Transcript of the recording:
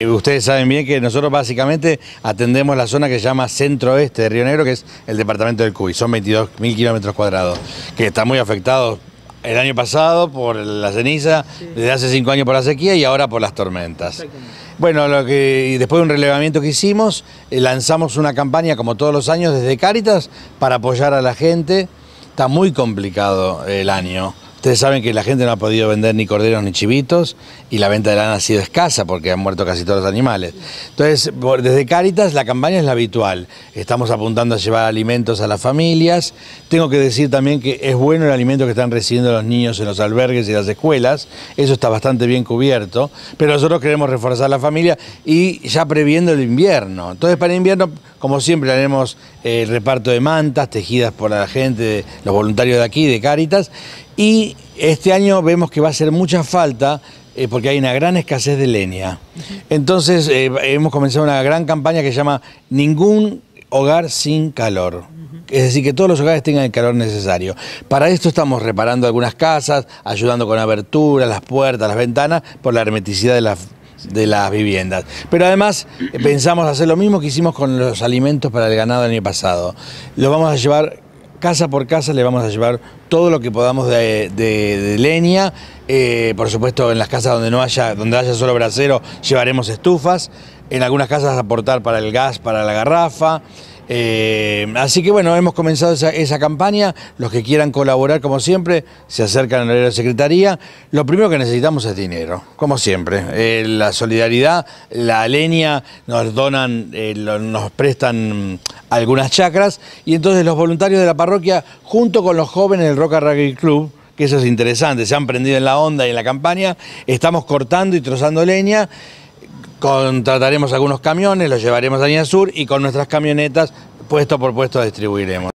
Eh, ustedes saben bien que nosotros básicamente atendemos la zona que se llama centro-oeste de Río Negro, que es el departamento del Cuy, son 22.000 kilómetros cuadrados, que está muy afectado el año pasado por la ceniza, desde hace cinco años por la sequía y ahora por las tormentas. Bueno, lo que, después de un relevamiento que hicimos, eh, lanzamos una campaña como todos los años desde Cáritas para apoyar a la gente. Está muy complicado el año Ustedes saben que la gente no ha podido vender ni corderos ni chivitos y la venta de lana ha sido escasa porque han muerto casi todos los animales. Entonces, desde Cáritas la campaña es la habitual. Estamos apuntando a llevar alimentos a las familias. Tengo que decir también que es bueno el alimento que están recibiendo los niños en los albergues y las escuelas. Eso está bastante bien cubierto. Pero nosotros queremos reforzar la familia y ya previendo el invierno. Entonces, para el invierno como siempre haremos eh, el reparto de mantas tejidas por la gente, los voluntarios de aquí, de Cáritas. Y este año vemos que va a hacer mucha falta eh, porque hay una gran escasez de leña. Entonces eh, hemos comenzado una gran campaña que se llama Ningún hogar sin calor. Es decir, que todos los hogares tengan el calor necesario. Para esto estamos reparando algunas casas, ayudando con aberturas, las puertas, las ventanas, por la hermeticidad de las de las viviendas. Pero además pensamos hacer lo mismo que hicimos con los alimentos para el ganado el año pasado. Lo vamos a llevar casa por casa le vamos a llevar todo lo que podamos de, leña. Eh, por supuesto, en las casas donde no haya, donde haya solo brasero, llevaremos estufas. En algunas casas aportar para el gas, para la garrafa. Eh, así que bueno, hemos comenzado esa, campaña. Los que quieran colaborar, como siempre, se acercan a la Secretaría. Lo primero que necesitamos es dinero, como siempre. Eh, la solidaridad, la leña, nos donan, eh, nos prestan algunas chacras. Y entonces los voluntarios de la parroquia, junto con los jóvenes del Rock Rugby Club, que eso es interesante, se han prendido en la onda y en la campaña, estamos cortando y trozando leña. Contrataremos algunos camiones, los llevaremos a Niña Sur y con nuestras camionetas, puesto por puesto, distribuiremos.